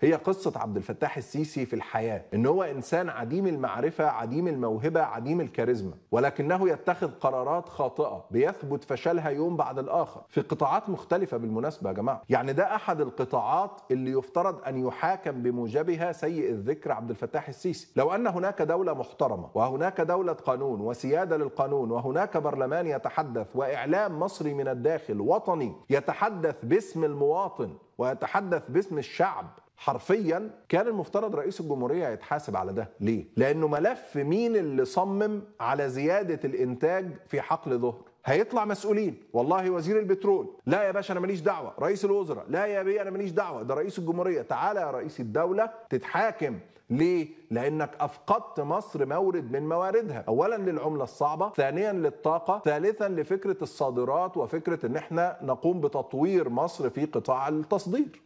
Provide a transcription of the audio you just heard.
هي قصة عبد الفتاح السيسي في الحياة إن هو إنسان عديم المعرفة عديم الموهبة عديم الكاريزما ولكنه يتخذ قرارات خاطئة بيثبت فشلها يوم بعد الآخر في قطاعات مختلفة بالمناسبة يا جماعة يعني ده أحد القطاعات اللي يفترض أن يحاكم بموجبها سيء الذكر عبد الفتاح السيسي لو أن هناك دولة محترمة وهناك دولة قانون وسيادة للقانون وهناك برلمان يتحدث وإعلام مصري من الداخل وطني يتحدث باسم المواطن ويتحدث باسم الشعب حرفيا كان المفترض رئيس الجمهوريه يتحاسب على ده ليه لانه ملف مين اللي صمم على زياده الانتاج في حقل ظهر هيطلع مسؤولين والله وزير البترول لا يا باشا انا ماليش دعوه رئيس الوزراء لا يا بيه انا ماليش دعوه ده رئيس الجمهوريه تعالى يا رئيس الدوله تتحاكم ليه؟ لانك افقدت مصر مورد من مواردها، اولا للعمله الصعبه، ثانيا للطاقه، ثالثا لفكره الصادرات وفكره ان احنا نقوم بتطوير مصر في قطاع التصدير.